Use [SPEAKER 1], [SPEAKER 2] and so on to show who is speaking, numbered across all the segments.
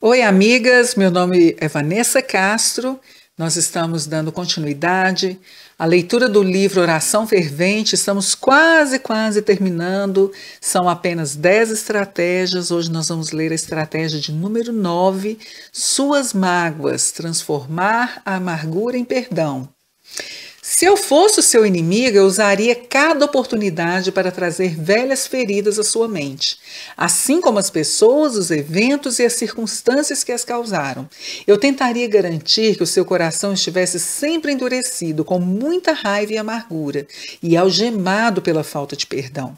[SPEAKER 1] Oi, amigas. Meu nome é Vanessa Castro. Nós estamos dando continuidade à leitura do livro Oração Fervente. Estamos quase, quase terminando. São apenas 10 estratégias. Hoje nós vamos ler a estratégia de número 9: Suas mágoas transformar a amargura em perdão. Se eu fosse o seu inimigo, eu usaria cada oportunidade para trazer velhas feridas à sua mente, assim como as pessoas, os eventos e as circunstâncias que as causaram. Eu tentaria garantir que o seu coração estivesse sempre endurecido, com muita raiva e amargura, e algemado pela falta de perdão.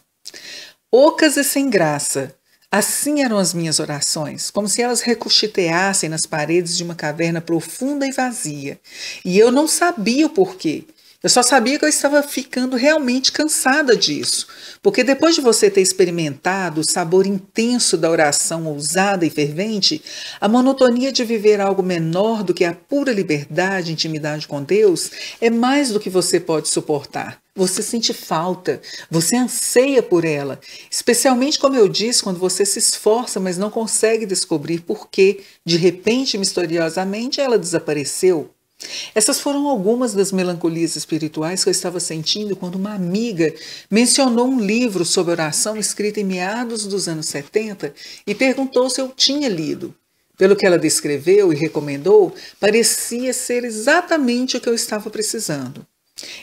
[SPEAKER 1] Ocas e sem graça, Assim eram as minhas orações, como se elas recuchiteassem nas paredes de uma caverna profunda e vazia. E eu não sabia o porquê, eu só sabia que eu estava ficando realmente cansada disso, porque depois de você ter experimentado o sabor intenso da oração ousada e fervente, a monotonia de viver algo menor do que a pura liberdade e intimidade com Deus é mais do que você pode suportar. Você sente falta, você anseia por ela, especialmente como eu disse, quando você se esforça, mas não consegue descobrir por que, de repente, misteriosamente, ela desapareceu. Essas foram algumas das melancolias espirituais que eu estava sentindo quando uma amiga mencionou um livro sobre oração escrito em meados dos anos 70 e perguntou se eu tinha lido. Pelo que ela descreveu e recomendou, parecia ser exatamente o que eu estava precisando.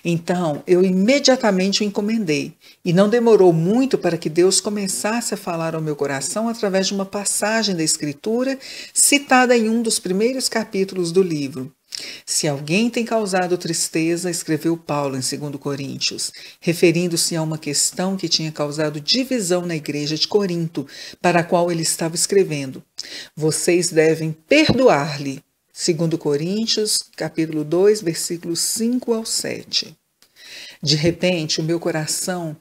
[SPEAKER 1] Então eu imediatamente o encomendei, e não demorou muito para que Deus começasse a falar ao meu coração através de uma passagem da Escritura citada em um dos primeiros capítulos do livro. Se alguém tem causado tristeza, escreveu Paulo em 2 Coríntios, referindo-se a uma questão que tinha causado divisão na igreja de Corinto, para a qual ele estava escrevendo. Vocês devem perdoar-lhe. 2 Coríntios, capítulo 2, versículos 5 ao 7. De repente, o meu coração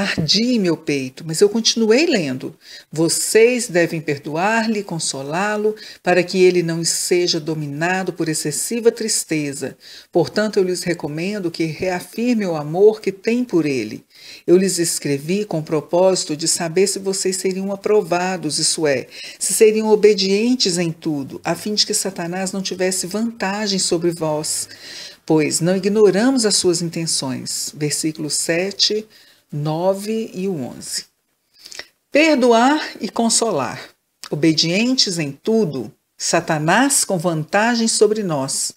[SPEAKER 1] Ardi meu peito, mas eu continuei lendo. Vocês devem perdoar-lhe, consolá-lo, para que ele não seja dominado por excessiva tristeza. Portanto, eu lhes recomendo que reafirme o amor que tem por ele. Eu lhes escrevi com o propósito de saber se vocês seriam aprovados, isso é, se seriam obedientes em tudo, a fim de que Satanás não tivesse vantagem sobre vós, pois não ignoramos as suas intenções. Versículo 7 9 e 11. Perdoar e consolar. Obedientes em tudo, Satanás com vantagem sobre nós.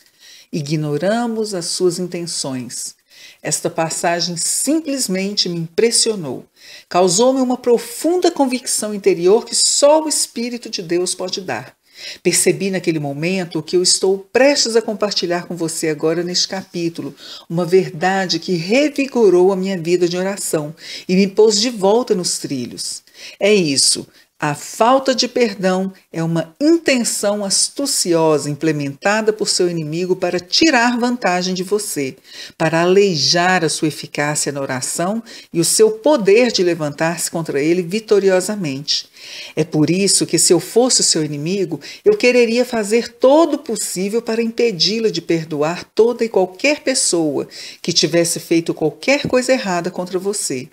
[SPEAKER 1] Ignoramos as suas intenções. Esta passagem simplesmente me impressionou. Causou-me uma profunda convicção interior que só o Espírito de Deus pode dar. Percebi naquele momento o que eu estou prestes a compartilhar com você agora neste capítulo, uma verdade que revigorou a minha vida de oração e me pôs de volta nos trilhos. É isso, a falta de perdão é uma intenção astuciosa implementada por seu inimigo para tirar vantagem de você, para aleijar a sua eficácia na oração e o seu poder de levantar-se contra ele vitoriosamente. É por isso que, se eu fosse seu inimigo, eu quereria fazer todo o possível para impedi-lo de perdoar toda e qualquer pessoa que tivesse feito qualquer coisa errada contra você.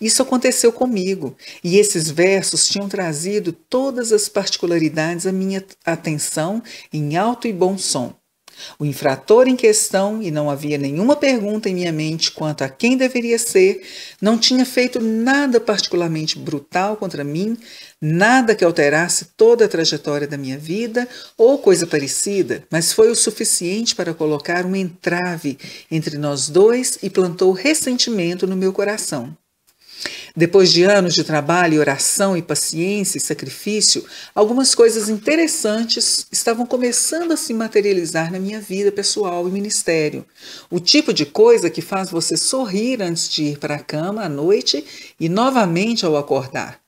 [SPEAKER 1] Isso aconteceu comigo, e esses versos tinham trazido todas as particularidades à minha atenção em alto e bom som. O infrator em questão, e não havia nenhuma pergunta em minha mente quanto a quem deveria ser, não tinha feito nada particularmente brutal contra mim, nada que alterasse toda a trajetória da minha vida ou coisa parecida, mas foi o suficiente para colocar uma entrave entre nós dois e plantou ressentimento no meu coração. Depois de anos de trabalho, oração e paciência e sacrifício, algumas coisas interessantes estavam começando a se materializar na minha vida pessoal e ministério. O tipo de coisa que faz você sorrir antes de ir para a cama à noite e novamente ao acordar.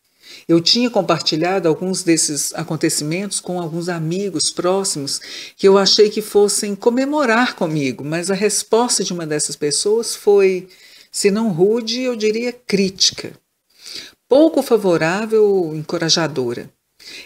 [SPEAKER 1] Eu tinha compartilhado alguns desses acontecimentos com alguns amigos próximos que eu achei que fossem comemorar comigo, mas a resposta de uma dessas pessoas foi: se não rude, eu diria crítica, pouco favorável ou encorajadora.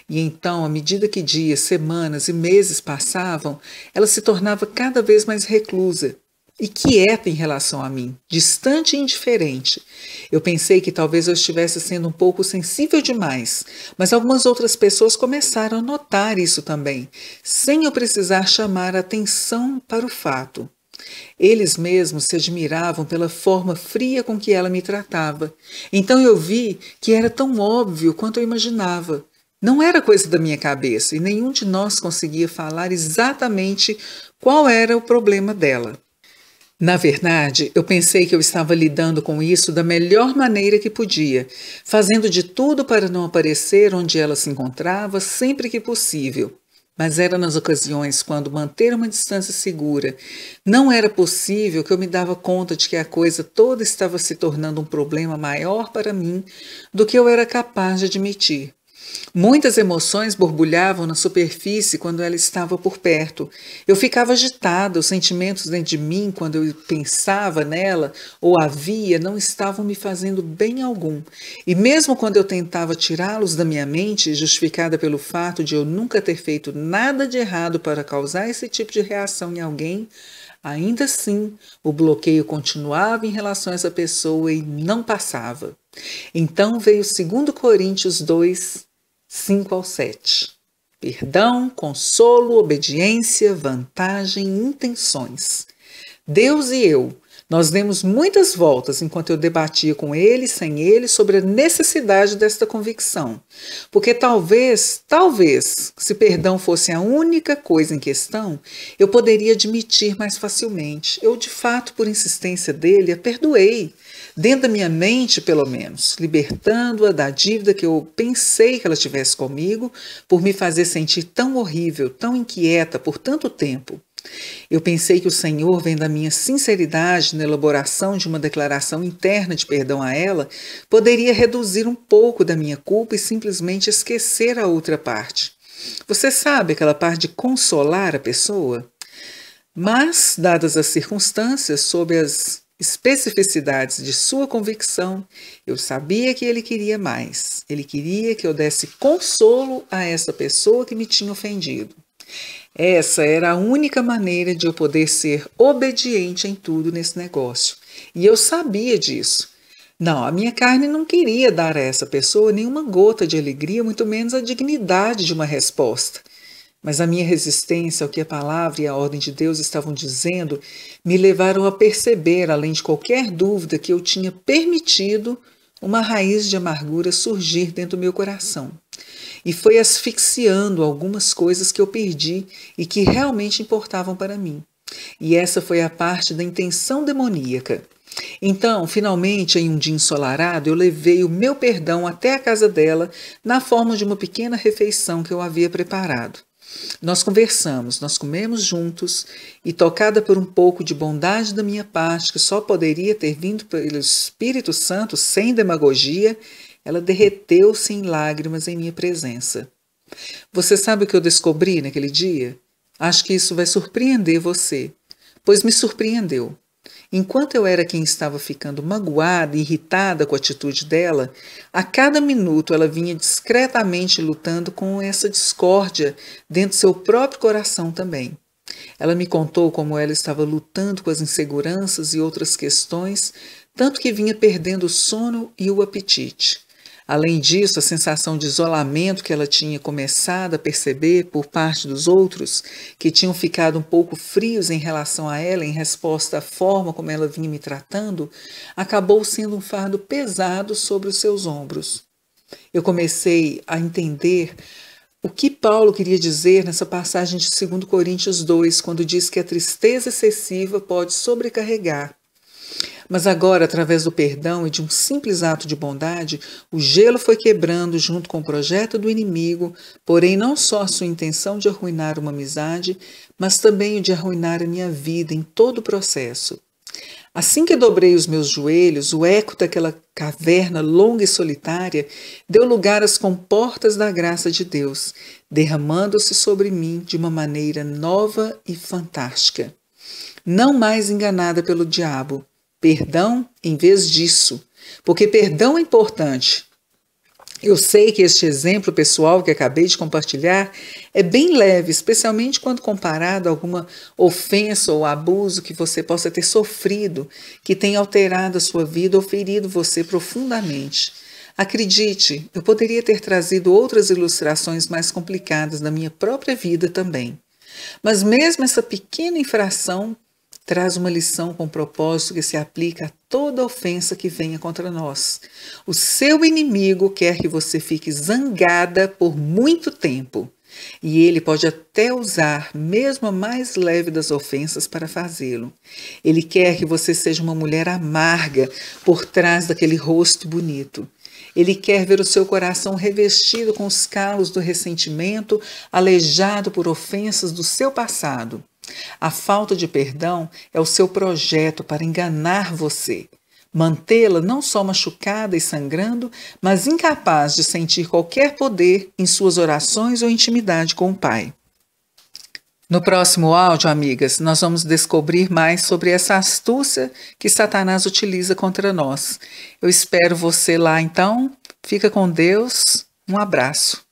[SPEAKER 1] E então, à medida que dias, semanas e meses passavam, ela se tornava cada vez mais reclusa e quieta em relação a mim, distante e indiferente. Eu pensei que talvez eu estivesse sendo um pouco sensível demais, mas algumas outras pessoas começaram a notar isso também, sem eu precisar chamar atenção para o fato. Eles mesmos se admiravam pela forma fria com que ela me tratava. Então eu vi que era tão óbvio quanto eu imaginava. Não era coisa da minha cabeça e nenhum de nós conseguia falar exatamente qual era o problema dela. Na verdade, eu pensei que eu estava lidando com isso da melhor maneira que podia, fazendo de tudo para não aparecer onde ela se encontrava sempre que possível mas era nas ocasiões quando manter uma distância segura não era possível que eu me dava conta de que a coisa toda estava se tornando um problema maior para mim do que eu era capaz de admitir. Muitas emoções borbulhavam na superfície quando ela estava por perto. Eu ficava agitada, os sentimentos dentro de mim, quando eu pensava nela ou a via, não estavam me fazendo bem algum. E mesmo quando eu tentava tirá-los da minha mente, justificada pelo fato de eu nunca ter feito nada de errado para causar esse tipo de reação em alguém, Ainda assim, o bloqueio continuava em relação a essa pessoa e não passava. Então veio 2 Coríntios 2, 5 ao 7. Perdão, consolo, obediência, vantagem, intenções. Deus e eu nós demos muitas voltas enquanto eu debatia com ele sem ele sobre a necessidade desta convicção, porque talvez, talvez, se perdão fosse a única coisa em questão, eu poderia admitir mais facilmente. Eu, de fato, por insistência dele, a perdoei, dentro da minha mente, pelo menos, libertando-a da dívida que eu pensei que ela tivesse comigo por me fazer sentir tão horrível, tão inquieta por tanto tempo. Eu pensei que o Senhor, vendo a minha sinceridade na elaboração de uma declaração interna de perdão a ela, poderia reduzir um pouco da minha culpa e simplesmente esquecer a outra parte. Você sabe aquela parte de consolar a pessoa? Mas, dadas as circunstâncias, sob as especificidades de sua convicção, eu sabia que ele queria mais. Ele queria que eu desse consolo a essa pessoa que me tinha ofendido. Essa era a única maneira de eu poder ser obediente em tudo nesse negócio. E eu sabia disso. Não, a minha carne não queria dar a essa pessoa nenhuma gota de alegria, muito menos a dignidade de uma resposta. Mas a minha resistência ao que a palavra e a ordem de Deus estavam dizendo me levaram a perceber, além de qualquer dúvida, que eu tinha permitido uma raiz de amargura surgir dentro do meu coração e foi asfixiando algumas coisas que eu perdi e que realmente importavam para mim. E essa foi a parte da intenção demoníaca. Então, finalmente, em um dia ensolarado, eu levei o meu perdão até a casa dela na forma de uma pequena refeição que eu havia preparado. Nós conversamos, nós comemos juntos e, tocada por um pouco de bondade da minha parte, que só poderia ter vindo pelo Espírito Santo sem demagogia, ela derreteu-se em lágrimas em minha presença. Você sabe o que eu descobri naquele dia? Acho que isso vai surpreender você, pois me surpreendeu. Enquanto eu era quem estava ficando magoada e irritada com a atitude dela, a cada minuto ela vinha discretamente lutando com essa discórdia dentro do seu próprio coração também. Ela me contou como ela estava lutando com as inseguranças e outras questões, tanto que vinha perdendo o sono e o apetite. Além disso, a sensação de isolamento que ela tinha começado a perceber por parte dos outros, que tinham ficado um pouco frios em relação a ela em resposta à forma como ela vinha me tratando, acabou sendo um fardo pesado sobre os seus ombros. Eu comecei a entender o que Paulo queria dizer nessa passagem de 2 Coríntios 2, quando diz que a tristeza excessiva pode sobrecarregar mas agora, através do perdão e de um simples ato de bondade, o gelo foi quebrando junto com o projeto do inimigo, porém não só a sua intenção de arruinar uma amizade, mas também o de arruinar a minha vida em todo o processo. Assim que dobrei os meus joelhos, o eco daquela caverna longa e solitária deu lugar às comportas da graça de Deus, derramando-se sobre mim de uma maneira nova e fantástica. Não mais enganada pelo diabo, perdão em vez disso, porque perdão é importante. Eu sei que este exemplo pessoal que acabei de compartilhar é bem leve, especialmente quando comparado a alguma ofensa ou abuso que você possa ter sofrido, que tenha alterado a sua vida ou ferido você profundamente. Acredite, eu poderia ter trazido outras ilustrações mais complicadas da minha própria vida também. Mas mesmo essa pequena infração traz uma lição com propósito que se aplica a toda ofensa que venha contra nós. O seu inimigo quer que você fique zangada por muito tempo. E ele pode até usar mesmo a mais leve das ofensas para fazê-lo. Ele quer que você seja uma mulher amarga por trás daquele rosto bonito. Ele quer ver o seu coração revestido com os calos do ressentimento, aleijado por ofensas do seu passado. A falta de perdão é o seu projeto para enganar você, mantê-la não só machucada e sangrando, mas incapaz de sentir qualquer poder em suas orações ou intimidade com o Pai. No próximo áudio, amigas, nós vamos descobrir mais sobre essa astúcia que Satanás utiliza contra nós. Eu espero você lá então. Fica com Deus. Um abraço.